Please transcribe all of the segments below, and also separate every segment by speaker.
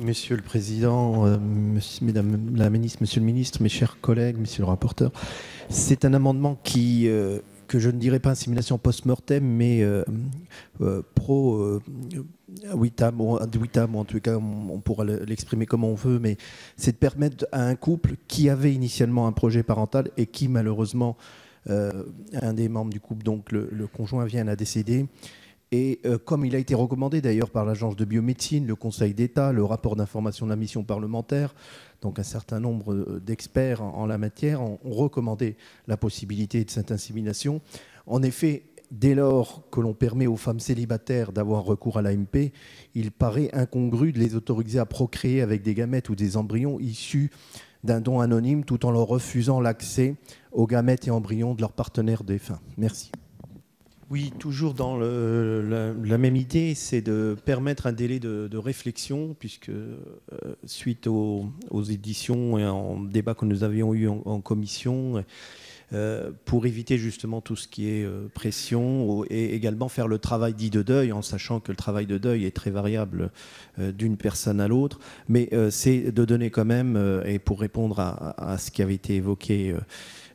Speaker 1: Monsieur le Président, euh, Madame la Ministre, Monsieur le Ministre, mes chers collègues, Monsieur le rapporteur, c'est un amendement qui, euh, que je ne dirais pas assimilation post-mortem, mais euh, pro witam, ou, en tout cas on, pourra l'exprimer comme on veut, mais c'est de permettre à un couple qui avait initialement un projet parental et qui malheureusement, un des membres du couple, donc le, le conjoint, vient à décéder, et euh, comme il a été recommandé d'ailleurs par l'Agence de biomédecine, le Conseil d'État, le rapport d'information de la mission parlementaire, donc un certain nombre euh, d'experts en, la matière ont, recommandé la possibilité de cette insémination. En effet, dès lors que l'on permet aux femmes célibataires d'avoir recours à l'AMP, il paraît incongru de les autoriser à procréer avec des gamètes ou des embryons issus d'un don anonyme tout en leur refusant l'accès aux gamètes et embryons de leurs partenaires défunt. Merci. Oui, toujours dans la, même idée, c'est de permettre un délai de, réflexion, puisque euh, suite aux, éditions et en débat que nous avions eu en, commission, euh, pour éviter justement tout ce qui est euh, pression et également faire le travail dit de deuil en sachant que le travail de deuil est très variable d'une personne à l'autre mais c'est de donner quand même et pour répondre à, à, ce qui avait été évoqué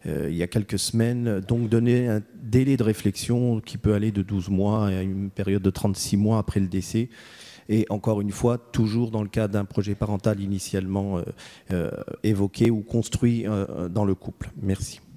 Speaker 1: il y a quelques semaines donc donner un délai de réflexion qui peut aller de 12 mois à une période de 36 mois après le décès. Et encore une fois, toujours dans le cadre d'un projet parental initialement euh, euh, évoqué ou construit euh, dans le couple. Merci.